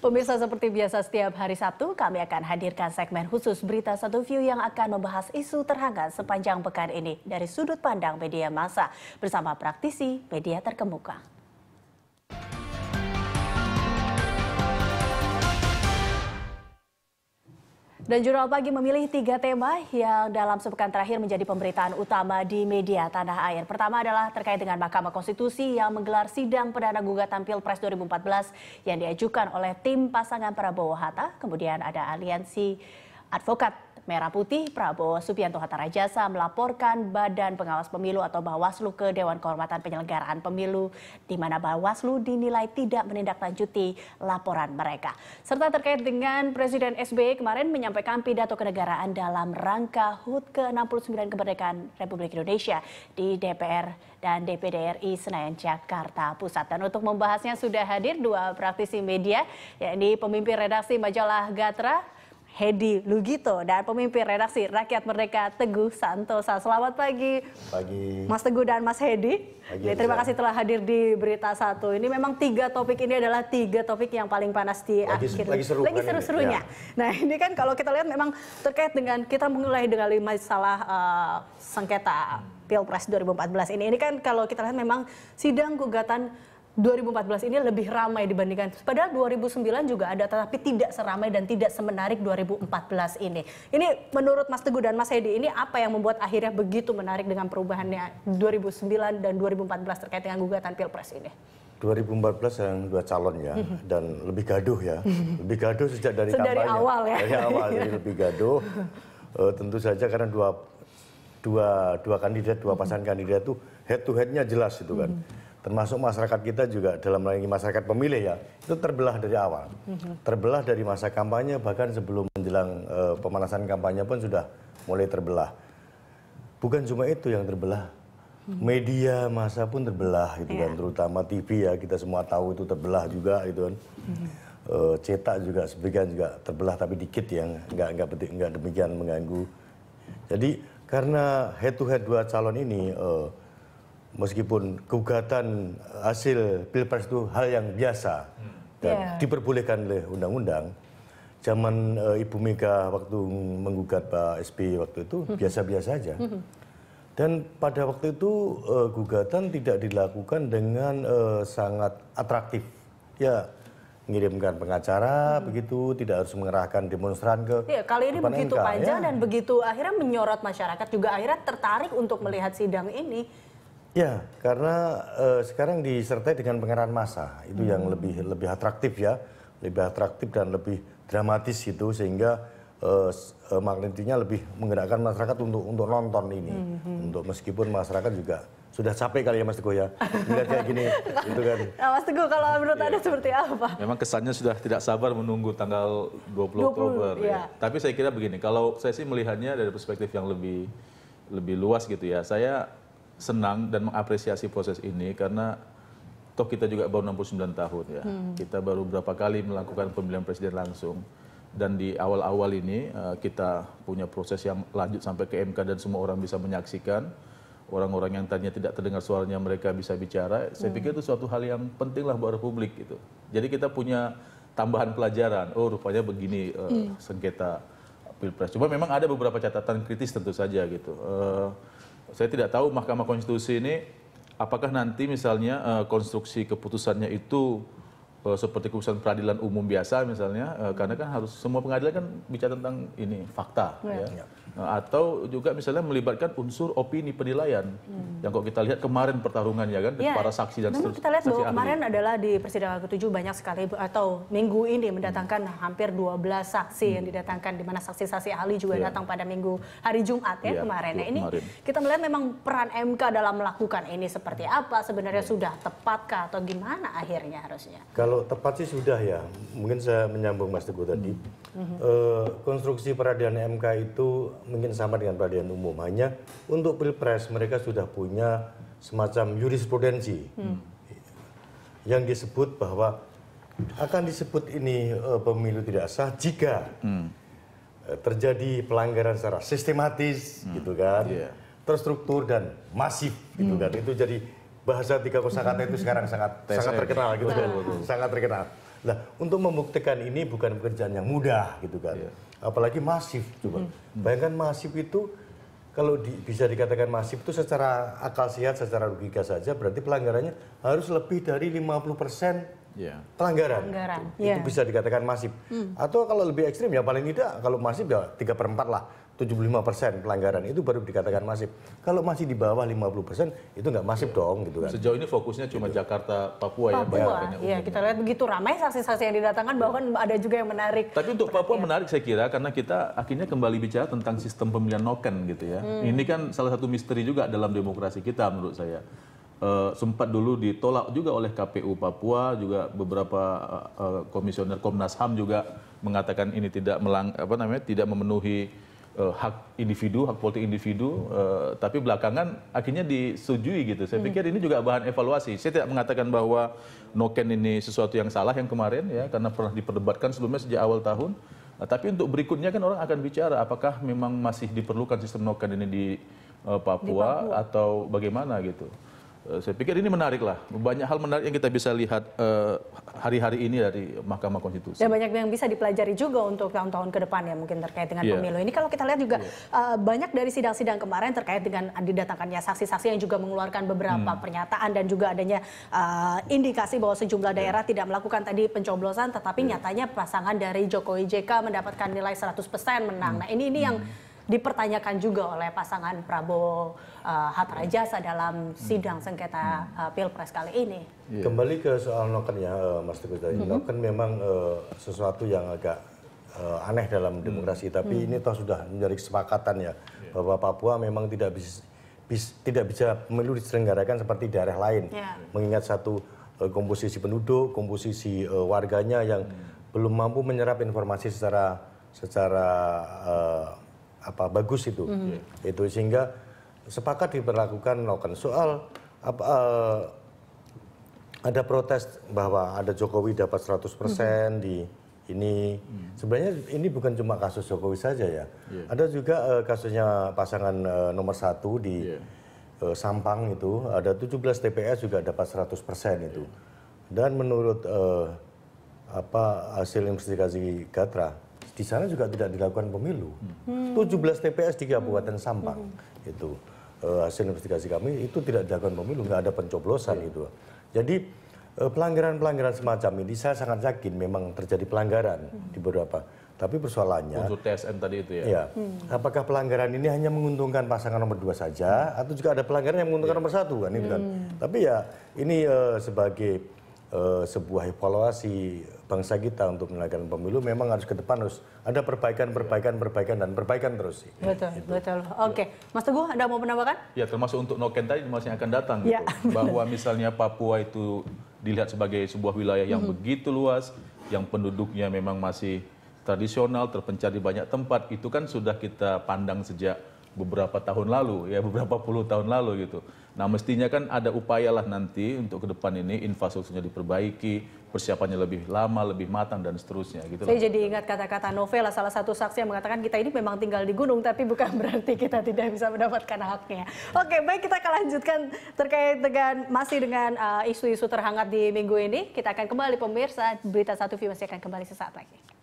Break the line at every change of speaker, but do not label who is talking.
Pemirsa seperti biasa setiap hari Sabtu kami akan hadirkan segmen khusus Berita Satu View yang akan membahas isu terhangat sepanjang pekan ini dari sudut pandang media massa bersama praktisi media terkemuka. Dan Jurnal Pagi memilih tiga tema yang dalam sepekan terakhir menjadi pemberitaan utama di media tanah air. Pertama adalah terkait dengan Mahkamah Konstitusi yang menggelar sidang perdana gugatan Pilpres 2014 yang diajukan oleh tim pasangan Prabowo-Hatta. Kemudian ada aliansi Advokat Merah Putih Prabowo Subianto Hatta Rajasa melaporkan Badan Pengawas Pemilu atau Bawaslu ke Dewan Kehormatan Penyelenggaraan Pemilu di mana Bawaslu dinilai tidak menindaklanjuti laporan mereka. Serta terkait dengan Presiden SBY kemarin menyampaikan pidato kenegaraan dalam rangka HUT ke-69 kemerdekaan Republik Indonesia di DPR dan DPD RI Senayan Jakarta Pusat. Dan untuk membahasnya sudah hadir dua praktisi media yakni pemimpin redaksi majalah Gatra Hedi Lugito dan pemimpin redaksi Rakyat Merdeka Teguh Santosa. Selamat pagi.
Pagi. Mas
Teguh dan Mas Hedi. Pagi, terima kasih telah hadir di Berita Satu. Ini memang tiga topik ini adalah tiga topik yang paling panas di lagi, akhir. Lagi seru. Lagi kan seru-serunya. Ya. Nah ini kan kalau kita lihat memang terkait dengan kita mulai dengan masalah uh, eh, sengketa Pilpres 2014 ini. Ini kan kalau kita lihat memang sidang gugatan 2014 ini lebih ramai dibandingkan padahal 2009 juga ada tetapi tidak seramai dan tidak semenarik 2014 ini. Ini menurut Mas Teguh dan Mas Hedi ini apa yang membuat akhirnya begitu menarik dengan perubahannya 2009 dan 2014 terkait dengan gugatan Pilpres ini?
2014 yang dua calon ya dan lebih gaduh ya. Lebih gaduh sejak dari kampanye. Dari awal ya. Dari awal jadi lebih gaduh. E, tentu saja karena dua dua dua kandidat, dua pasangan kandidat itu head to headnya jelas itu kan. Hmm termasuk masyarakat kita juga dalam lagi masyarakat pemilih ya itu terbelah dari awal mhm. terbelah dari masa kampanye bahkan sebelum menjelang e, pemanasan kampanye pun sudah mulai terbelah bukan cuma itu yang terbelah mhm. media masa pun terbelah gitu yeah. kan iya. terutama TV ya kita semua tahu itu terbelah juga gitu kan e, cetak juga sebagian juga terbelah tapi dikit yang nggak nggak nggak demikian mengganggu jadi karena head to head dua calon ini e, meskipun gugatan hasil pilpres itu hal yang biasa hmm. dan yeah. diperbolehkan oleh undang-undang. Zaman e, Ibu Mega waktu menggugat Pak SBY waktu itu hmm. biasa-biasa aja. Hmm. Dan pada waktu itu e, gugatan tidak dilakukan dengan e, sangat atraktif. Ya, mengirimkan pengacara hmm. begitu tidak harus mengerahkan demonstran ke ya, kali ini begitu NK. panjang ya. dan
begitu akhirnya menyorot masyarakat juga akhirnya tertarik untuk melihat sidang ini
ya karena eh, sekarang disertai dengan pengerahan massa itu yang hmm. lebih lebih atraktif ya lebih atraktif dan lebih dramatis itu sehingga eh, eh, magnetinya lebih menggerakkan masyarakat untuk untuk nonton ini hmm. untuk meskipun masyarakat juga sudah capek
kali ya Mas Teguh ya melihat kayak gini gitu kan.
Nah, Mas Teguh kalau menurut iya. Anda seperti apa?
Memang kesannya sudah tidak sabar menunggu tanggal 20, 20 Oktober ya. Iya. Tapi saya kira begini, kalau saya sih melihatnya dari perspektif yang lebih lebih luas gitu ya. Saya senang dan mengapresiasi proses ini karena toh kita juga baru 69 tahun ya. Hmm. Kita baru berapa kali melakukan pemilihan presiden langsung dan di awal-awal ini eh, kita punya proses yang lanjut sampai ke MK dan semua orang bisa menyaksikan orang-orang yang tadinya tidak terdengar suaranya mereka bisa bicara. Saya hmm. pikir itu suatu hal yang penting lah buat Republik gitu. Jadi kita punya tambahan pelajaran. Oh rupanya begini uh, sengketa pilpres. Cuma memang ada beberapa catatan kritis tentu saja gitu. Uh, saya tidak tahu mahkamah konstitusi ini apakah nanti misalnya eh, konstruksi keputusannya itu uh, seperti keputusan peradilan umum biasa misalnya uh, karena kan harus semua pengadilan kan bicara tentang ini fakta yeah. ya yeah. Iya. atau juga misalnya melibatkan unsur opini penilaian mm. yang kok kita lihat kemarin pertarungan ya kan yeah. para saksi dan seterusnya kita lihat bahwa kemarin adalah
di persidangan ketujuh banyak sekali atau minggu ini mendatangkan mm. hampir 12 saksi mm. yang hmm. didatangkan di mana saksi-saksi ahli juga yeah. datang pada minggu hari Jumat ya yeah, kemarin nah ini kemarin. kita melihat memang peran MK dalam melakukan ini seperti hmm. apa sebenarnya yeah. sudah tepatkah atau gimana akhirnya harusnya
Kalau kalau tepat sih sudah ya. Mungkin saya menyambung Mas Teguh tadi. Mm-hmm. E, konstruksi peradilan MK itu mungkin sama dengan peradilan umum. Hanya untuk pilpres mereka sudah punya semacam jurisprudensi mm. yang disebut bahwa akan disebut ini e, pemilu tidak sah jika mm. e, terjadi pelanggaran secara sistematis, mm. gitu kan, yeah. terstruktur dan masif, gitu mm. kan. Itu jadi bahasa tiga kosakata itu sekarang sangat e. sangat terkenal gitu kan. Sangat terkenal. Nah, untuk membuktikan ini bukan pekerjaan yang mudah gitu kan. Yeah. Apalagi masif coba. Hmm. hmm. Bayangkan masif itu kalau di, bisa dikatakan masif itu secara akal sehat, secara logika saja berarti pelanggarannya harus lebih dari 50% Yeah. Iya. Pelanggaran. pelanggaran. Itu, yeah. itu bisa dikatakan masif. Hmm. Atau kalau lebih ekstrim ya paling tidak kalau masif ya 3 per 4 lah. 75% pelanggaran itu baru dikatakan masif. Kalau masih di bawah 50% itu nggak masif
dong gitu kan. Sejauh ini fokusnya cuma gitu. Jakarta, Papua, Papua ya. Papua.
Iya, kita lihat begitu ramai saksi-saksi yang didatangkan iya. bahkan ada juga yang menarik.
Tapi untuk Papua ya. menarik saya kira karena kita akhirnya kembali bicara tentang sistem pemilihan noken gitu ya. Hmm. Ini kan salah satu misteri juga dalam demokrasi kita menurut saya. Uh, sempat dulu ditolak juga oleh KPU Papua juga beberapa uh, komisioner Komnas HAM juga mengatakan ini tidak melang apa namanya tidak memenuhi uh, hak individu, hak politik individu, uh, tapi belakangan akhirnya disetujui gitu. Saya hmm. pikir ini juga bahan evaluasi. Saya tidak mengatakan bahwa noken ini sesuatu yang salah yang kemarin ya, karena pernah diperdebatkan sebelumnya sejak awal tahun. Uh, tapi untuk berikutnya kan orang akan bicara apakah memang masih diperlukan sistem noken ini di uh, Papua, di Papua atau bagaimana gitu. Eh, saya pikir ini menarik lah. Banyak hal menarik yang kita bisa lihat eh, hari-hari uh, ini dari Mahkamah Konstitusi. Dan
banyak yang bisa dipelajari juga untuk tahun-tahun ke depan ya mungkin terkait dengan yeah. pemilu ini. Kalau kita lihat juga yeah. Iya. uh, banyak dari sidang-sidang kemarin terkait dengan didatangkannya saksi-saksi yang juga mengeluarkan beberapa hmm. pernyataan dan juga adanya uh, indikasi bahwa sejumlah iya. daerah yeah. tidak melakukan tadi pencoblosan tetapi yeah. nyatanya pasangan dari Jokowi JK mendapatkan nilai 100% menang. Hmm. Nah, ini ini yang hmm dipertanyakan juga oleh pasangan Prabowo uh, eh, Hatta Jasa dalam sidang sengketa uh, pilpres kali ini.
Yeah. Kembali ke soal noken ya, eh, Mas Teguh Mm -hmm. Noken memang uh, sesuatu yang agak uh, aneh dalam mm. demokrasi, -hmm. tapi -hmm. ini toh sudah menjadi kesepakatan ya yeah. bahwa Papua memang tidak bisa bis, tidak bisa pemilu diselenggarakan seperti daerah lain, yeah. mengingat satu uh, komposisi penduduk, komposisi uh, warganya yang hmm. belum mampu menyerap informasi secara secara uh, apa bagus itu. Mm -hmm. Iya. Itu sehingga sepakat diperlakukan noken soal apa, uh, ada protes bahwa ada Jokowi dapat 100% mm -hmm. di ini hmm. sebenarnya ini bukan cuma kasus Jokowi saja ya. Yeah. Ada juga uh, kasusnya pasangan uh, nomor satu di yeah. Iya. uh, Sampang itu ada 17 TPS juga dapat 100% itu. Yeah. Dan menurut uh, apa hasil investigasi Gatra di sana juga tidak dilakukan pemilu. Hmm. 17 TPS di Kabupaten Sampang hmm. itu uh, hasil investigasi kami itu tidak dilakukan pemilu, nggak ada pencoblosan hmm. itu. Jadi eh, pelanggaran-pelanggaran semacam ini saya sangat yakin memang terjadi pelanggaran hmm. di beberapa. Tapi persoalannya untuk
TSM tadi itu ya. ya hmm.
Apakah pelanggaran ini hanya menguntungkan pasangan nomor dua saja, hmm. atau juga ada pelanggaran yang menguntungkan ya. nomor satu kan? Ini kan? hmm. kan? Tapi ya ini uh, sebagai uh, sebuah evaluasi bangsa kita untuk menyelenggarakan pemilu memang harus ke depan harus ada perbaikan perbaikan perbaikan dan perbaikan terus.
Betul gitu. betul. Oke, okay. Mas Teguh, ada mau menambahkan?
Ya termasuk untuk noken tadi masih akan datang ya. gitu. bahwa misalnya Papua itu dilihat sebagai sebuah wilayah yang mm -hmm. begitu luas, yang penduduknya memang masih tradisional terpencar di banyak tempat itu kan sudah kita pandang sejak beberapa tahun lalu, ya beberapa puluh tahun lalu gitu. Nah mestinya kan ada upayalah nanti untuk ke depan ini infrastrukturnya diperbaiki, persiapannya lebih lama, lebih matang dan seterusnya gitu. Saya jadi
ingat kata-kata Novel, salah satu saksi yang mengatakan kita ini memang tinggal di gunung tapi bukan berarti kita tidak bisa mendapatkan haknya. Oke, baik kita akan lanjutkan terkait dengan masih dengan eh, isu-isu uh, terhangat di minggu ini. Kita akan kembali pemirsa berita satu view masih akan kembali sesaat lagi.